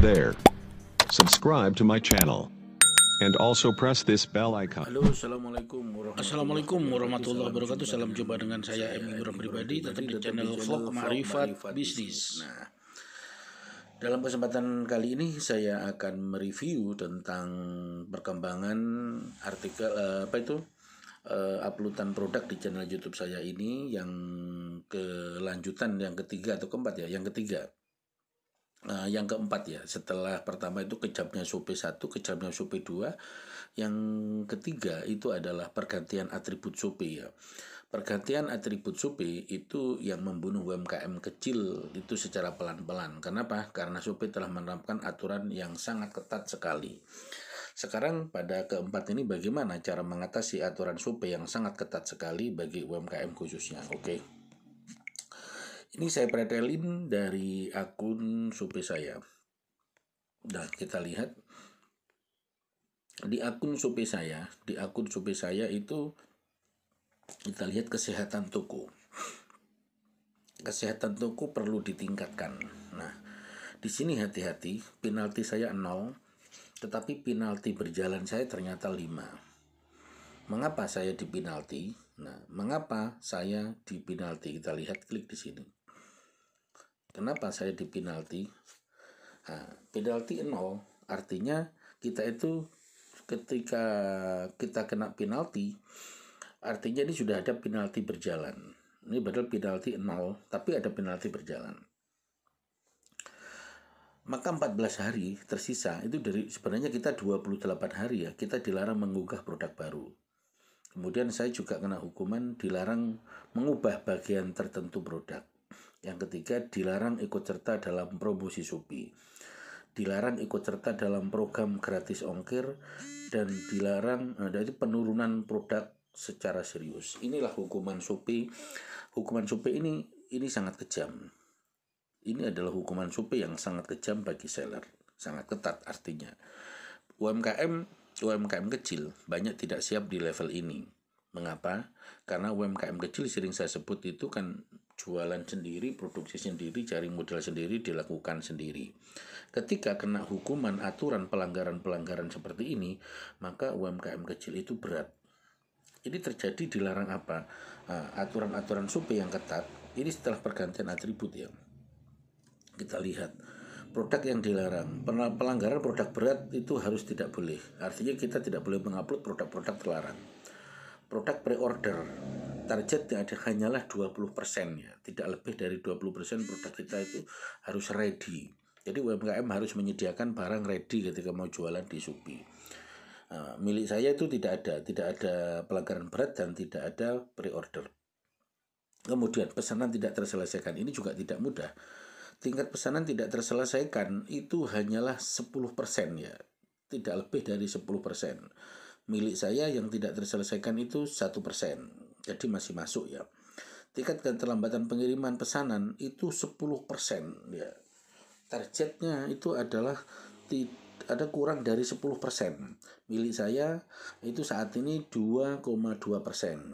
there. Subscribe to my channel. And also press this bell icon. Halo, assalamualaikum warahmatullahi, assalamualaikum warahmatullahi wabarakatuh. Salam jumpa dengan saya Emi Imran Pribadi tetap di channel Vlog Marifat Bisnis. Nah, dalam kesempatan kali ini saya akan mereview tentang perkembangan artikel eh, apa itu? Eh, uploadan produk di channel YouTube saya ini yang kelanjutan yang ketiga atau keempat ya, yang ketiga uh, yang keempat ya setelah pertama itu kejamnya sop 1 kejamnya sop dua yang ketiga itu adalah pergantian atribut sop ya pergantian atribut sop itu yang membunuh UMKM kecil itu secara pelan-pelan kenapa karena sop telah menerapkan aturan yang sangat ketat sekali sekarang pada keempat ini bagaimana cara mengatasi aturan SUPE yang sangat ketat sekali bagi UMKM khususnya? Oke. Okay. Ini saya pretelin dari akun supir saya. Nah kita lihat di akun supir saya, di akun supir saya itu kita lihat kesehatan toko. Kesehatan toko perlu ditingkatkan. Nah, di sini hati-hati, penalti saya 0, tetapi penalti berjalan saya ternyata 5. Mengapa saya dipenalti? Nah, mengapa saya dipenalti? Kita lihat klik di sini. Kenapa saya di penalti? Nah, penalti nol artinya kita itu ketika kita kena penalti artinya ini sudah ada penalti berjalan. Ini padahal penalti nol tapi ada penalti berjalan. Maka 14 hari tersisa itu dari sebenarnya kita 28 hari ya kita dilarang mengunggah produk baru. Kemudian saya juga kena hukuman dilarang mengubah bagian tertentu produk. Yang ketiga, dilarang ikut serta dalam promosi supi Dilarang ikut serta dalam program gratis ongkir dan dilarang dari eh, penurunan produk secara serius. Inilah hukuman supi Hukuman supi ini ini sangat kejam. Ini adalah hukuman supi yang sangat kejam bagi seller, sangat ketat artinya. UMKM UMKM kecil banyak tidak siap di level ini. Mengapa? Karena UMKM kecil sering saya sebut itu kan jualan sendiri, produksi sendiri, cari modal sendiri, dilakukan sendiri. Ketika kena hukuman aturan pelanggaran-pelanggaran seperti ini, maka UMKM kecil itu berat. Ini terjadi dilarang apa? Ah, aturan-aturan supaya yang ketat. Ini setelah pergantian atribut ya. Kita lihat produk yang dilarang. Pelanggaran produk berat itu harus tidak boleh. Artinya kita tidak boleh mengupload produk-produk terlarang. Produk pre-order target ya ada hanyalah 20% ya. Tidak lebih dari 20% produk kita itu harus ready. Jadi UMKM harus menyediakan barang ready ketika mau jualan di Supi. Uh, eh, milik saya itu tidak ada, tidak ada pelanggaran berat dan tidak ada pre-order. Kemudian pesanan tidak terselesaikan ini juga tidak mudah. Tingkat pesanan tidak terselesaikan itu hanyalah 10% ya. Tidak lebih dari 10%. Milik saya yang tidak terselesaikan itu satu persen jadi masih masuk ya. Tiket terlambatan pengiriman pesanan itu 10% ya. Targetnya itu adalah ada kurang dari 10%. Milik saya itu saat ini 2,2%.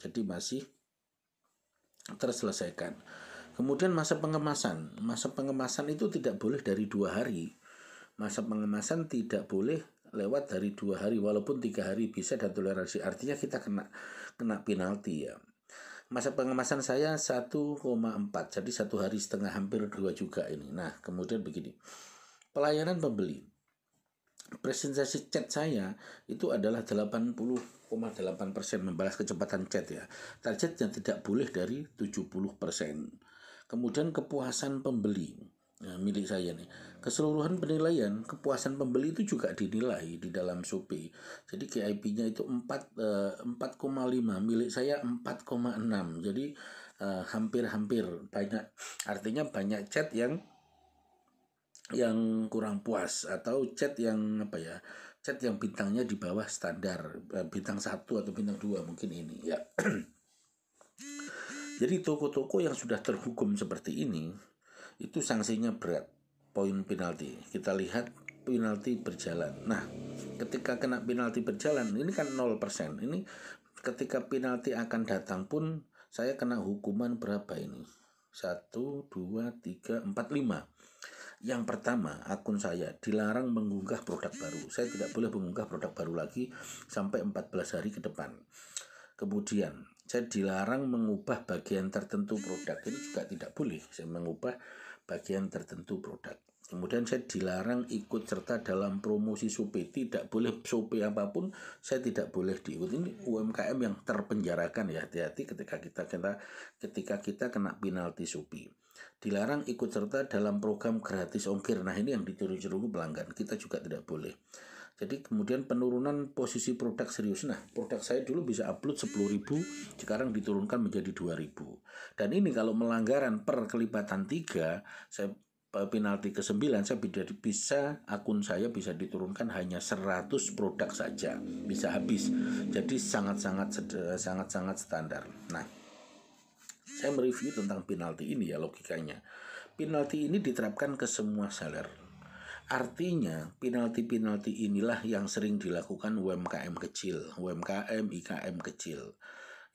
Jadi masih terselesaikan. Kemudian masa pengemasan. Masa pengemasan itu tidak boleh dari dua hari. Masa pengemasan tidak boleh lewat dari dua hari walaupun tiga hari bisa dan toleransi artinya kita kena kena penalti ya masa pengemasan saya 1,4 jadi satu hari setengah hampir dua juga ini nah kemudian begini pelayanan pembeli presentasi chat saya itu adalah 80,8% membalas kecepatan chat ya. Targetnya tidak boleh dari 70%. Kemudian kepuasan pembeli ya, milik saya nih. Keseluruhan penilaian kepuasan pembeli itu juga dinilai di dalam survei Jadi KIP-nya itu 4 4,5, eh, milik saya 4,6. Jadi eh, hampir-hampir banyak artinya banyak chat yang yang kurang puas atau chat yang apa ya? Chat yang bintangnya di bawah standar eh, bintang satu atau bintang dua mungkin ini ya. Jadi toko-toko yang sudah terhukum seperti ini itu sanksinya berat poin penalti kita lihat penalti berjalan nah ketika kena penalti berjalan ini kan persen ini ketika penalti akan datang pun saya kena hukuman berapa ini satu dua tiga empat lima Yang pertama akun saya dilarang mengunggah produk baru Saya tidak boleh mengunggah produk baru lagi sampai 14 hari ke depan Kemudian saya dilarang mengubah bagian tertentu produk Ini juga tidak boleh Saya mengubah bagian tertentu produk. Kemudian saya dilarang ikut serta dalam promosi supi Tidak boleh supi apapun, saya tidak boleh diikut. Ini UMKM yang terpenjarakan ya. Hati-hati ketika kita kena ketika kita kena penalti supi. Dilarang ikut serta dalam program gratis ongkir. Nah, ini yang diturut curi pelanggan. Kita juga tidak boleh. Jadi kemudian penurunan posisi produk serius. Nah, produk saya dulu bisa upload 10.000, sekarang diturunkan menjadi 2.000. Dan ini kalau melanggaran per kelipatan 3, saya eh, penalti ke-9 saya bisa, bisa akun saya bisa diturunkan hanya 100 produk saja, bisa habis. Jadi sangat-sangat eh, sangat-sangat standar. Nah, saya mereview tentang penalti ini ya logikanya. Penalti ini diterapkan ke semua seller Artinya, penalti-penalti inilah yang sering dilakukan UMKM kecil, UMKM, IKM kecil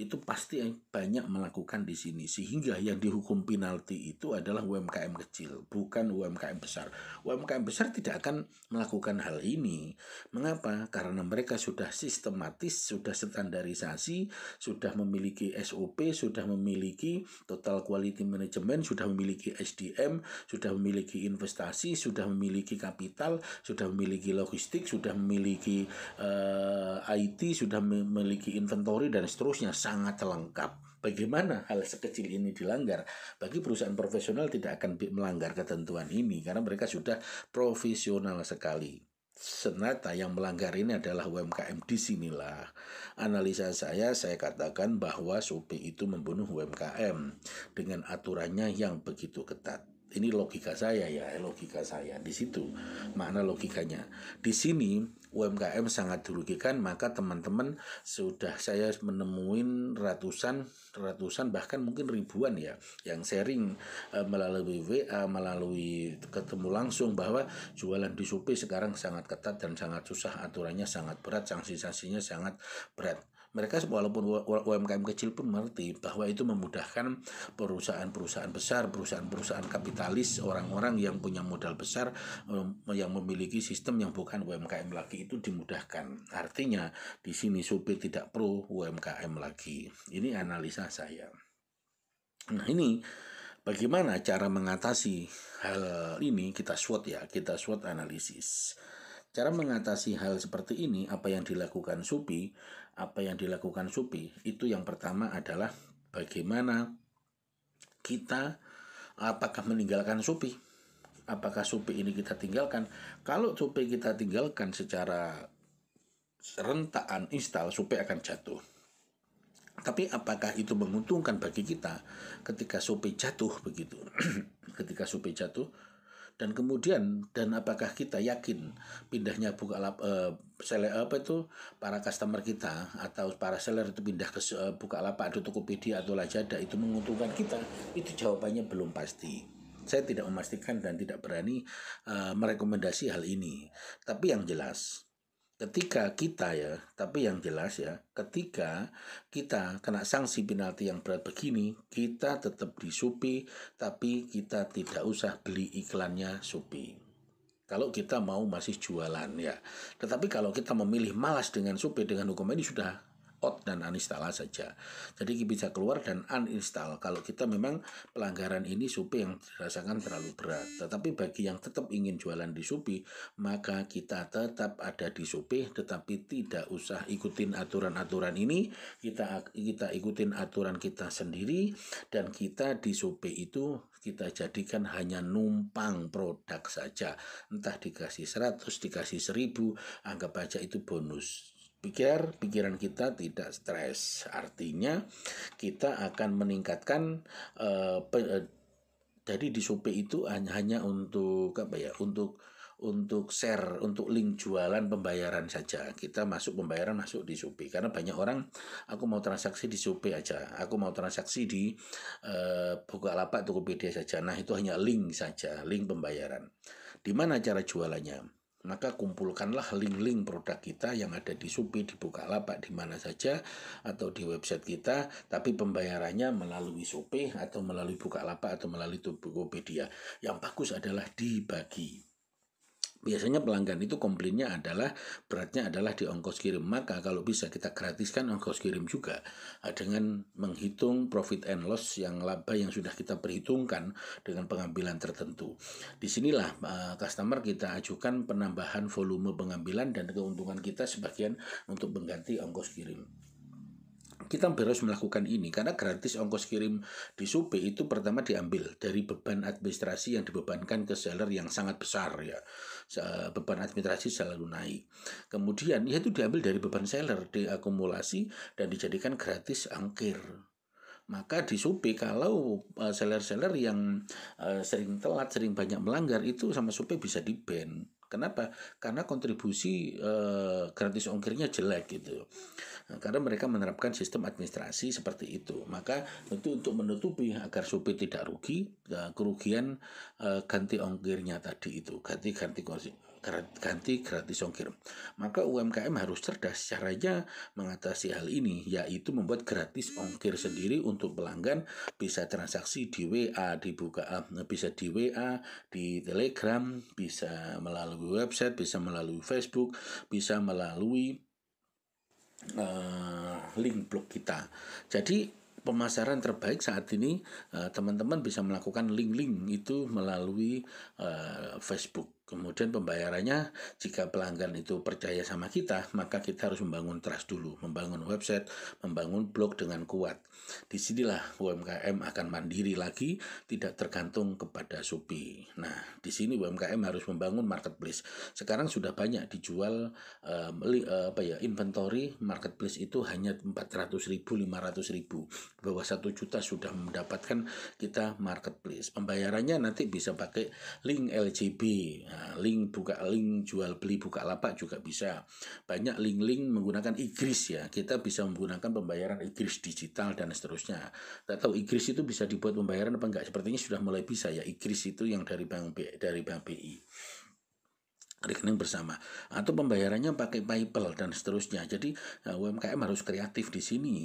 itu pasti banyak melakukan di sini sehingga yang dihukum penalti itu adalah UMKM kecil bukan UMKM besar UMKM besar tidak akan melakukan hal ini mengapa karena mereka sudah sistematis sudah standarisasi sudah memiliki SOP sudah memiliki total quality management sudah memiliki SDM sudah memiliki investasi sudah memiliki kapital sudah memiliki logistik sudah memiliki uh, eh, IT sudah memiliki inventory dan seterusnya sangat lengkap. Bagaimana hal sekecil ini dilanggar? Bagi perusahaan profesional tidak akan melanggar ketentuan ini karena mereka sudah profesional sekali. Senata yang melanggar ini adalah UMKM disinilah Analisa saya, saya katakan bahwa SOP itu membunuh UMKM Dengan aturannya yang begitu ketat ini logika saya ya, logika saya di situ makna logikanya. Di sini UMKM sangat dirugikan, maka teman-teman sudah saya menemuin ratusan, ratusan bahkan mungkin ribuan ya yang sharing e, melalui WA, melalui ketemu langsung bahwa jualan di Shopee sekarang sangat ketat dan sangat susah, aturannya sangat berat, sanksi-sanksinya sangat berat mereka walaupun UMKM kecil pun mengerti bahwa itu memudahkan perusahaan-perusahaan besar, perusahaan-perusahaan kapitalis, orang-orang yang punya modal besar yang memiliki sistem yang bukan UMKM lagi itu dimudahkan. Artinya di sini supir tidak pro UMKM lagi. Ini analisa saya. Nah, ini bagaimana cara mengatasi hal ini kita SWOT ya, kita SWOT analisis. Cara mengatasi hal seperti ini, apa yang dilakukan Supi apa yang dilakukan Supi itu yang pertama adalah bagaimana kita apakah meninggalkan Supi apakah Supi ini kita tinggalkan kalau Supi kita tinggalkan secara rentaan install Supi akan jatuh tapi apakah itu menguntungkan bagi kita ketika Supi jatuh begitu ketika Supi jatuh dan kemudian dan apakah kita yakin pindahnya buka lap, eh, seller apa itu para customer kita atau para seller itu pindah ke eh, buka lapak atau Tokopedia atau Lazada itu menguntungkan kita itu jawabannya belum pasti saya tidak memastikan dan tidak berani uh, merekomendasi hal ini tapi yang jelas ketika kita ya, tapi yang jelas ya, ketika kita kena sanksi penalti yang berat begini, kita tetap di Supi, tapi kita tidak usah beli iklannya Supi. Kalau kita mau masih jualan ya, tetapi kalau kita memilih malas dengan Supi dengan hukum ini sudah out dan uninstall saja. Jadi bisa keluar dan uninstall kalau kita memang pelanggaran ini supi yang dirasakan terlalu berat. Tetapi bagi yang tetap ingin jualan di supi, maka kita tetap ada di supi tetapi tidak usah ikutin aturan-aturan ini. Kita kita ikutin aturan kita sendiri dan kita di supi itu kita jadikan hanya numpang produk saja. Entah dikasih 100, dikasih 1000, anggap aja itu bonus pikir pikiran kita tidak stres. Artinya kita akan meningkatkan uh, uh, jadi di Shopee itu hanya, hanya untuk apa ya? Untuk untuk share, untuk link jualan pembayaran saja. Kita masuk pembayaran masuk di Shopee karena banyak orang aku mau transaksi di Shopee aja. Aku mau transaksi di uh, Bukalapak Tokopedia saja. Nah, itu hanya link saja, link pembayaran. Di mana cara jualannya? maka kumpulkanlah link-link produk kita yang ada di Shopee, di Bukalapak, di mana saja atau di website kita tapi pembayarannya melalui Shopee atau melalui Bukalapak atau melalui Tokopedia yang bagus adalah dibagi Biasanya pelanggan itu komplainnya adalah beratnya adalah di ongkos kirim. Maka kalau bisa kita gratiskan ongkos kirim juga eh, dengan menghitung profit and loss yang laba yang sudah kita perhitungkan dengan pengambilan tertentu. Disinilah eh, customer kita ajukan penambahan volume pengambilan dan keuntungan kita sebagian untuk mengganti ongkos kirim kita harus melakukan ini karena gratis ongkos kirim di Sube itu pertama diambil dari beban administrasi yang dibebankan ke seller yang sangat besar ya beban administrasi selalu naik kemudian yaitu itu diambil dari beban seller diakumulasi dan dijadikan gratis angkir maka di Sube kalau e, seller-seller yang e, sering telat sering banyak melanggar itu sama Sube bisa di ban Kenapa? Karena kontribusi eh, gratis ongkirnya jelek gitu. Nah, karena mereka menerapkan sistem administrasi seperti itu. Maka itu untuk menutupi agar supir tidak rugi eh, kerugian eh, ganti ongkirnya tadi itu, ganti ganti kursi ganti gratis ongkir. Maka UMKM harus cerdas caranya mengatasi hal ini, yaitu membuat gratis ongkir sendiri untuk pelanggan bisa transaksi di WA, dibuka eh, bisa di WA, di Telegram, bisa melalui website, bisa melalui Facebook, bisa melalui uh, link blog kita. Jadi pemasaran terbaik saat ini eh, teman-teman bisa melakukan link-link itu melalui Facebook Kemudian pembayarannya, jika pelanggan itu percaya sama kita, maka kita harus membangun trust dulu, membangun website, membangun blog dengan kuat. Disinilah UMKM akan mandiri lagi, tidak tergantung kepada supi. Nah, di sini UMKM harus membangun marketplace. Sekarang sudah banyak dijual um, li, uh, apa ya inventory marketplace itu hanya 400 ribu, 500 ribu. Bahwa satu juta sudah mendapatkan kita marketplace. Pembayarannya nanti bisa pakai link LGB. Nah, link buka link jual beli buka lapak juga bisa. Banyak link-link menggunakan igris ya. Kita bisa menggunakan pembayaran igris digital dan seterusnya. tak tahu igris itu bisa dibuat pembayaran apa enggak? Sepertinya sudah mulai bisa ya igris itu yang dari Bank dari Bank BI rekening bersama atau pembayarannya pakai PayPal dan seterusnya. Jadi eh, UMKM harus kreatif di sini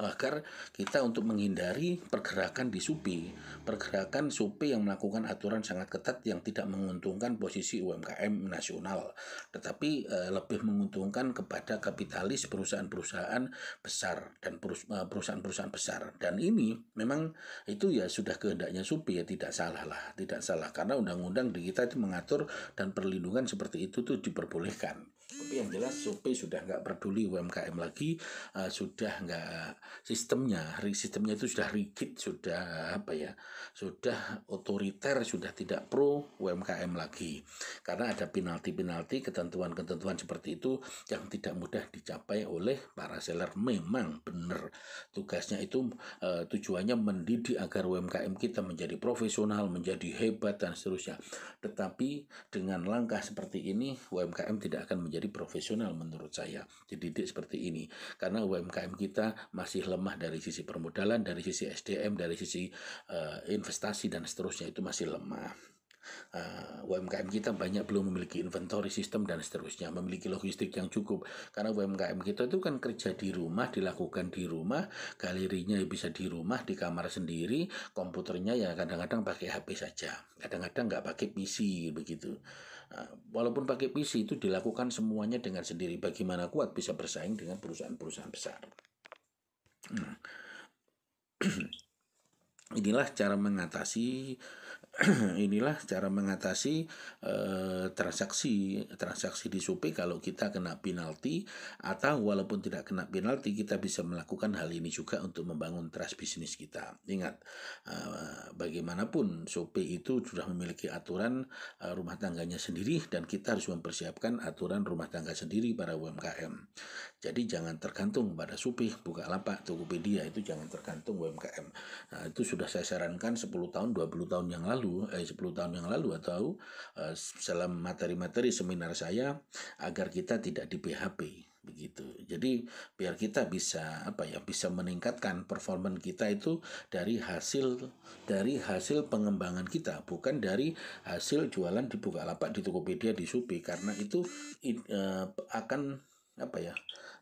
agar kita untuk menghindari pergerakan di Supi, pergerakan Supi yang melakukan aturan sangat ketat yang tidak menguntungkan posisi UMKM nasional, tetapi eh, lebih menguntungkan kepada kapitalis perusahaan-perusahaan besar dan eh, perusahaan-perusahaan besar. Dan ini memang itu ya sudah kehendaknya Supi ya tidak salah lah, tidak salah karena undang-undang di kita itu mengatur dan perlindungan seperti seperti itu tuh diperbolehkan tapi yang jelas Shopee sudah nggak peduli UMKM lagi, uh, sudah nggak sistemnya, sistemnya itu sudah rigid, sudah eh, apa ya, sudah otoriter, sudah tidak pro UMKM lagi. Karena ada penalti-penalti, ketentuan-ketentuan seperti itu yang tidak mudah dicapai oleh para seller. Memang benar tugasnya itu uh, tujuannya mendidik agar UMKM kita menjadi profesional, menjadi hebat dan seterusnya. Tetapi dengan langkah seperti ini UMKM tidak akan menjadi menjadi profesional menurut saya dididik seperti ini karena UMKM kita masih lemah dari sisi permodalan dari sisi SDM dari sisi uh, investasi dan seterusnya itu masih lemah Uh, eh, UMKM kita banyak belum memiliki inventory sistem dan seterusnya, memiliki logistik yang cukup. Karena UMKM kita itu kan kerja di rumah, dilakukan di rumah, galerinya bisa di rumah, di kamar sendiri, komputernya ya kadang-kadang pakai HP saja, kadang-kadang nggak pakai PC begitu. Eh, walaupun pakai PC itu dilakukan semuanya dengan sendiri. Bagaimana kuat bisa bersaing dengan perusahaan-perusahaan besar. Nah, inilah cara mengatasi inilah cara mengatasi eh, transaksi transaksi di Supe kalau kita kena penalti atau walaupun tidak kena penalti kita bisa melakukan hal ini juga untuk membangun trust bisnis kita. Ingat eh, bagaimanapun Supe itu sudah memiliki aturan eh, rumah tangganya sendiri dan kita harus mempersiapkan aturan rumah tangga sendiri para UMKM. Jadi jangan tergantung pada Supih, Bukalapak, Tokopedia itu jangan tergantung UMKM. Nah, itu sudah saya sarankan 10 tahun, 20 tahun yang lalu, eh 10 tahun yang lalu atau eh, dalam materi-materi seminar saya agar kita tidak di PHP begitu. Jadi biar kita bisa apa ya bisa meningkatkan performa kita itu dari hasil dari hasil pengembangan kita bukan dari hasil jualan di Bukalapak, di Tokopedia, di Shopee karena itu eh, akan apa ya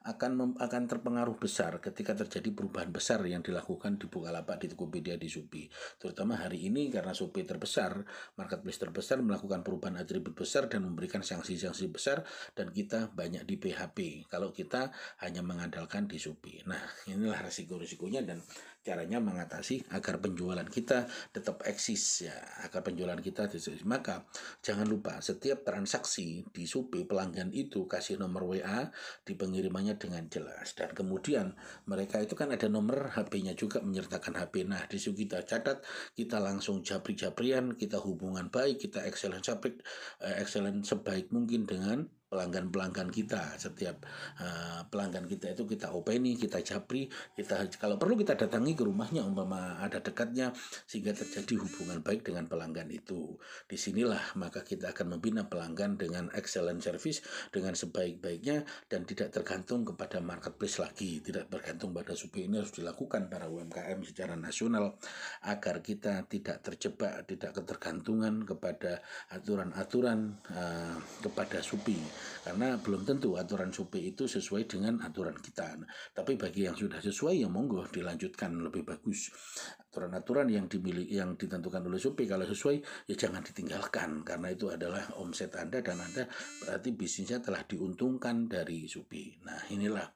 akan mem, akan terpengaruh besar ketika terjadi perubahan besar yang dilakukan di Bukalapak, di Tokopedia, di Shopee. Terutama hari ini karena Shopee terbesar, marketplace terbesar melakukan perubahan atribut besar dan memberikan sanksi-sanksi besar dan kita banyak di PHP kalau kita hanya mengandalkan di Shopee. Nah, inilah resiko-risikonya dan caranya mengatasi agar penjualan kita tetap eksis ya, agar penjualan kita tetap maka jangan lupa setiap transaksi di Shopee pelanggan itu kasih nomor WA di pengirimannya dengan jelas dan kemudian mereka itu kan ada nomor HP-nya juga menyertakan HP. Nah, di situ kita catat, kita langsung jabri jabrian kita hubungan baik, kita excellent sabrik, eh, excellent sebaik mungkin dengan pelanggan-pelanggan kita setiap uh, pelanggan kita itu kita openi kita japri kita kalau perlu kita datangi ke rumahnya umpama ada dekatnya sehingga terjadi hubungan baik dengan pelanggan itu disinilah maka kita akan membina pelanggan dengan excellent service dengan sebaik-baiknya dan tidak tergantung kepada marketplace lagi tidak bergantung pada supaya ini harus dilakukan para UMKM secara nasional agar kita tidak terjebak tidak ketergantungan kepada aturan-aturan uh, kepada supi karena belum tentu aturan supi itu sesuai dengan aturan kita tapi bagi yang sudah sesuai ya monggo dilanjutkan lebih bagus aturan-aturan yang dimiliki yang ditentukan oleh supi kalau sesuai ya jangan ditinggalkan karena itu adalah omset Anda dan Anda berarti bisnisnya telah diuntungkan dari supi. nah inilah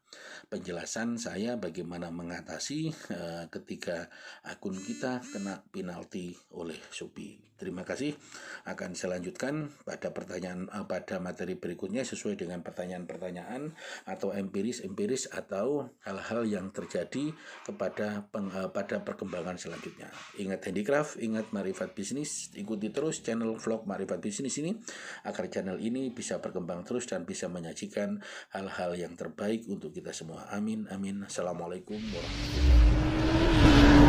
penjelasan saya bagaimana mengatasi uh, ketika akun kita kena penalti oleh Shopee. Terima kasih. Akan saya lanjutkan pada pertanyaan uh, pada materi berikutnya sesuai dengan pertanyaan-pertanyaan atau empiris-empiris atau hal-hal yang terjadi kepada peng, uh, pada perkembangan selanjutnya. Ingat handicraft, ingat marifat bisnis, ikuti terus channel vlog marifat bisnis ini agar channel ini bisa berkembang terus dan bisa menyajikan hal-hal yang terbaik untuk kita semua. Amin, amin. Assalamualaikum warahmatullahi wabarakatuh.